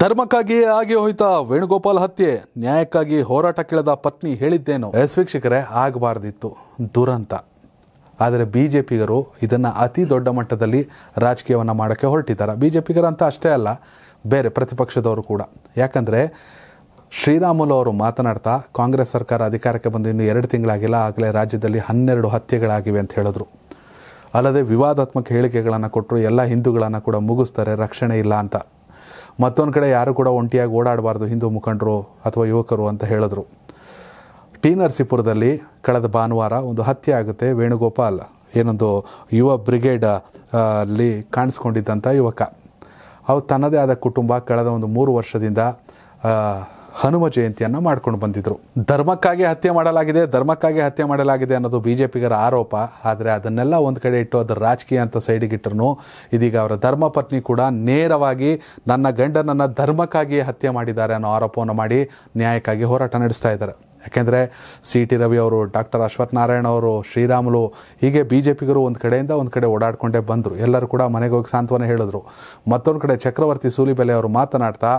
ಧರ್ಮಕ್ಕಾಗಿ ಆಗಿ ಹೋಯ್ತಾ ವೇಣುಗೋಪಾಲ್ ಹತ್ಯೆ ನ್ಯಾಯಕ್ಕಾಗಿ ಹೋರಾಟ ಕೇಳಿದ ಪತ್ನಿ ಹೇಳಿದ್ದೇನು ಎಸ್ ವೀಕ್ಷಕರೇ ಆಗಬಾರ್ದಿತ್ತು ದುರಂತ ಆದರೆ ಬಿ ಜೆ ಪಿಗರು ಇದನ್ನು ಅತಿ ದೊಡ್ಡ ಮಟ್ಟದಲ್ಲಿ ರಾಜಕೀಯವನ್ನು ಮಾಡೋಕ್ಕೆ ಹೊರಟಿದ್ದಾರೆ ಬಿ ಜೆ ಪಿಗರಂತ ಅಷ್ಟೇ ಅಲ್ಲ ಬೇರೆ ಪ್ರತಿಪಕ್ಷದವರು ಕೂಡ ಯಾಕಂದರೆ ಶ್ರೀರಾಮುಲು ಅವರು ಮಾತನಾಡ್ತಾ ಕಾಂಗ್ರೆಸ್ ಸರ್ಕಾರ ಅಧಿಕಾರಕ್ಕೆ ಬಂದು ಇನ್ನು ಎರಡು ತಿಂಗಳಾಗಿಲ್ಲ ಆಗಲೇ ರಾಜ್ಯದಲ್ಲಿ ಹನ್ನೆರಡು ಹತ್ಯೆಗಳಾಗಿವೆ ಅಂತ ಹೇಳಿದ್ರು ಅಲ್ಲದೆ ವಿವಾದಾತ್ಮಕ ಹೇಳಿಕೆಗಳನ್ನು ಕೊಟ್ಟರು ಎಲ್ಲ ಹಿಂದೂಗಳನ್ನು ಕೂಡ ಮುಗಿಸ್ತಾರೆ ರಕ್ಷಣೆ ಇಲ್ಲ ಅಂತ ಮತ್ತೊಂದು ಕಡೆ ಯಾರು ಕೂಡ ಒಂಟಿಯಾಗಿ ಓಡಾಡಬಾರ್ದು ಹಿಂದೂ ಮುಖಂಡರು ಅಥವಾ ಯುವಕರು ಅಂತ ಹೇಳಿದ್ರು ಟಿ ನರಸೀಪುರದಲ್ಲಿ ಕಳೆದ ಭಾನುವಾರ ಒಂದು ಹತ್ಯೆ ಆಗುತ್ತೆ ವೇಣುಗೋಪಾಲ್ ಏನೊಂದು ಯುವ ಬ್ರಿಗೇಡ್ ಅಲ್ಲಿ ಕಾಣಿಸ್ಕೊಂಡಿದ್ದಂಥ ಯುವಕ ಅವು ತನ್ನದೇ ಆದ ಕುಟುಂಬ ಕಳೆದ ಒಂದು ಮೂರು ವರ್ಷದಿಂದ ಹನುಮ ಜಯಂತಿಯನ್ನು ಮಾಡ್ಕೊಂಡು ಬಂದಿದ್ರು ಧರ್ಮಕ್ಕಾಗಿ ಹತ್ಯೆ ಮಾಡಲಾಗಿದೆ ಧರ್ಮಕ್ಕಾಗಿ ಹತ್ಯೆ ಮಾಡಲಾಗಿದೆ ಅನ್ನೋದು ಬಿ ಜೆ ಪಿಗರ ಆರೋಪ ಆದರೆ ಅದನ್ನೆಲ್ಲ ಒಂದು ಕಡೆ ಇಟ್ಟು ಅದರ ರಾಜಕೀಯ ಅಂತ ಸೈಡಿಗಿಟ್ಟರು ಇದೀಗ ಅವರ ಧರ್ಮಪತ್ನಿ ಕೂಡ ನೇರವಾಗಿ ನನ್ನ ಗಂಡನನ್ನು ಧರ್ಮಕ್ಕಾಗಿ ಹತ್ಯೆ ಮಾಡಿದ್ದಾರೆ ಅನ್ನೋ ಆರೋಪವನ್ನು ಮಾಡಿ ನ್ಯಾಯಕ್ಕಾಗಿ ಹೋರಾಟ ನಡೆಸ್ತಾ ಇದ್ದಾರೆ ಯಾಕೆಂದರೆ ಸಿ ಟಿ ರವಿ ಅವರು ಡಾಕ್ಟರ್ ಅಶ್ವಥ್ ನಾರಾಯಣ ಅವರು ಶ್ರೀರಾಮುಲು ಹೀಗೆ ಬಿ ಜೆ ಪಿಗರು ಒಂದು ಕಡೆಯಿಂದ ಒಂದು ಕಡೆ ಓಡಾಡಿಕೊಂಡೇ ಬಂದರು ಎಲ್ಲರೂ ಕೂಡ ಮನೆಗೆ ಹೋಗಿ ಸಾಂತ್ವನ ಹೇಳಿದ್ರು ಮತ್ತೊಂದು ಕಡೆ ಚಕ್ರವರ್ತಿ ಸೂಲಿಬೆಲೆ ಅವರು ಮಾತನಾಡ್ತಾ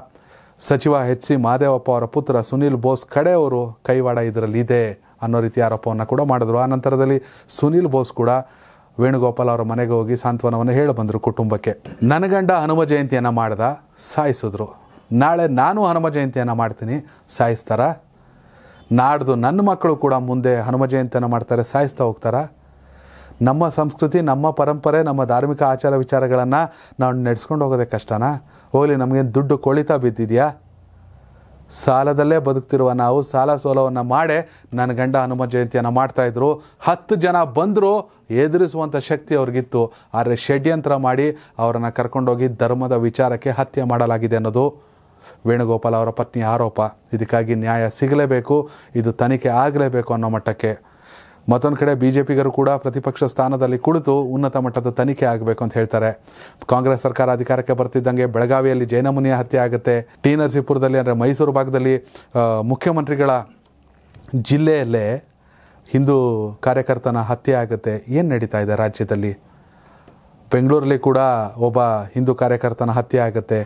ಸಚಿವ ಎಚ್ ಸಿ ಮಾದೇವಪ್ಪ ಅವರ ಪುತ್ರ ಸುನೀಲ್ ಬೋಸ್ ಕಡೆಯವರು ಕೈವಾಡ ಇದರಲ್ಲಿ ಇದೆ ಅನ್ನೋ ರೀತಿ ಆರೋಪವನ್ನು ಕೂಡ ಮಾಡಿದ್ರು ಆ ನಂತರದಲ್ಲಿ ಸುನೀಲ್ ಬೋಸ್ ಕೂಡ ವೇಣುಗೋಪಾಲ್ ಅವರ ಮನೆಗೆ ಹೋಗಿ ಸಾಂತ್ವನವನ್ನು ಹೇಳಿ ಬಂದರು ಕುಟುಂಬಕ್ಕೆ ನನಗಂಡ ಹನುಮ ಜಯಂತಿಯನ್ನು ಮಾಡ್ದ ಸಾಯಿಸಿದ್ರು ನಾಳೆ ನಾನು ಹನುಮ ಜಯಂತಿಯನ್ನು ಮಾಡ್ತೀನಿ ಸಾಯಿಸ್ತಾರ ನಾಡ್ದು ನನ್ನ ಮಕ್ಕಳು ಕೂಡ ಮುಂದೆ ಹನುಮ ಜಯಂತಿಯನ್ನು ಮಾಡ್ತಾರೆ ಸಾಯಿಸ್ತಾ ಹೋಗ್ತಾರ ನಮ್ಮ ಸಂಸ್ಕೃತಿ ನಮ್ಮ ಪರಂಪರೆ ನಮ್ಮ ಧಾರ್ಮಿಕ ಆಚಾರ ವಿಚಾರಗಳನ್ನು ನಾವು ನಡೆಸ್ಕೊಂಡು ಹೋಗೋದೇ ಕಷ್ಟನಾ ಹೋಗಲಿ ನಮಗೇನು ದುಡ್ಡು ಕೊಳಿತಾ ಬಿದ್ದಿದೆಯಾ ಸಾಲದಲ್ಲೇ ಬದುಕ್ತಿರುವ ನಾವು ಸಾಲ ಸೋಲವನ್ನು ಮಾಡಿ ನನ್ನ ಗಂಡ ಹನುಮ ಜಯಂತಿಯನ್ನು ಮಾಡ್ತಾಯಿದ್ರು ಹತ್ತು ಜನ ಬಂದರೂ ಎದುರಿಸುವಂಥ ಶಕ್ತಿ ಅವ್ರಿಗಿತ್ತು ಆದರೆ ಷಡ್ಯಂತ್ರ ಮಾಡಿ ಅವರನ್ನು ಕರ್ಕೊಂಡೋಗಿ ಧರ್ಮದ ವಿಚಾರಕ್ಕೆ ಹತ್ಯೆ ಮಾಡಲಾಗಿದೆ ಅನ್ನೋದು ವೇಣುಗೋಪಾಲ್ ಅವರ ಪತ್ನಿ ಆರೋಪ ಇದಕ್ಕಾಗಿ ನ್ಯಾಯ ಸಿಗಲೇಬೇಕು ಇದು ತನಿಖೆ ಆಗಲೇಬೇಕು ಅನ್ನೋ ಮಟ್ಟಕ್ಕೆ ಮತ್ತೊಂದು ಕಡೆ ಬಿಜೆಪಿಗರು ಕೂಡ ಪ್ರತಿಪಕ್ಷ ಸ್ಥಾನದಲ್ಲಿ ಕುಳಿತು ಉನ್ನತ ಮಟ್ಟದ ತನಿಖೆ ಆಗಬೇಕು ಅಂತ ಹೇಳ್ತಾರೆ ಕಾಂಗ್ರೆಸ್ ಸರ್ಕಾರ ಅಧಿಕಾರಕ್ಕೆ ಬರ್ತಿದ್ದಂಗೆ ಬೆಳಗಾವಿಯಲ್ಲಿ ಜೈನಮುನಿಯ ಹತ್ಯೆ ಆಗುತ್ತೆ ಟಿ ನರಸೀಪುರದಲ್ಲಿ ಅಂದರೆ ಮೈಸೂರು ಭಾಗದಲ್ಲಿ ಮುಖ್ಯಮಂತ್ರಿಗಳ ಜಿಲ್ಲೆಯಲ್ಲೇ ಹಿಂದೂ ಕಾರ್ಯಕರ್ತನ ಹತ್ಯೆ ಆಗುತ್ತೆ ಏನು ನಡೀತಾ ಇದೆ ರಾಜ್ಯದಲ್ಲಿ ಬೆಂಗಳೂರಲ್ಲಿ ಕೂಡ ಒಬ್ಬ ಹಿಂದೂ ಕಾರ್ಯಕರ್ತನ ಹತ್ಯೆ ಆಗುತ್ತೆ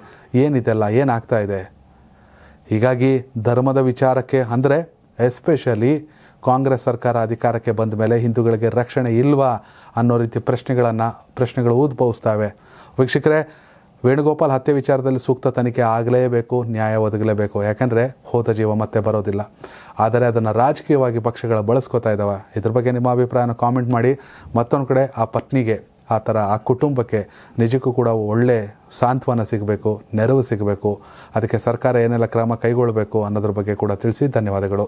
ಏನಿದೆಲ್ಲ ಏನಾಗ್ತಾ ಇದೆ ಹೀಗಾಗಿ ಧರ್ಮದ ವಿಚಾರಕ್ಕೆ ಅಂದರೆ ಎಸ್ಪೆಷಲಿ ಕಾಂಗ್ರೆಸ್ ಸರ್ಕಾರ ಅಧಿಕಾರಕ್ಕೆ ಬಂದ ಮೇಲೆ ಹಿಂದೂಗಳಿಗೆ ರಕ್ಷಣೆ ಇಲ್ವಾ ಅನ್ನೋ ರೀತಿ ಪ್ರಶ್ನೆಗಳನ್ನು ಪ್ರಶ್ನೆಗಳು ಉದ್ಭವಿಸ್ತವೆ ವೀಕ್ಷಕರೇ ವೇಣುಗೋಪಾಲ್ ಹತ್ಯೆ ವಿಚಾರದಲ್ಲಿ ಸೂಕ್ತ ತನಿಖೆ ಆಗಲೇಬೇಕು ನ್ಯಾಯ ಒದಗಲೇಬೇಕು ಯಾಕಂದರೆ ಹೋದ ಜೀವ ಮತ್ತೆ ಬರೋದಿಲ್ಲ ಆದರೆ ಅದನ್ನು ರಾಜಕೀಯವಾಗಿ ಪಕ್ಷಗಳು ಬಳಸ್ಕೋತಾ ಇದ್ದಾವೆ ಇದ್ರ ಬಗ್ಗೆ ನಿಮ್ಮ ಅಭಿಪ್ರಾಯನ ಕಾಮೆಂಟ್ ಮಾಡಿ ಮತ್ತೊಂದು ಕಡೆ ಆ ಪತ್ನಿಗೆ ಆ ಥರ ಆ ಕುಟುಂಬಕ್ಕೆ ನಿಜಕ್ಕೂ ಕೂಡ ಒಳ್ಳೆ ಸಾಂತ್ವನ ಸಿಗಬೇಕು ನೆರವು ಸಿಗಬೇಕು ಅದಕ್ಕೆ ಸರ್ಕಾರ ಏನೆಲ್ಲ ಕ್ರಮ ಕೈಗೊಳ್ಳಬೇಕು ಅನ್ನೋದ್ರ ಬಗ್ಗೆ ಕೂಡ ತಿಳಿಸಿ ಧನ್ಯವಾದಗಳು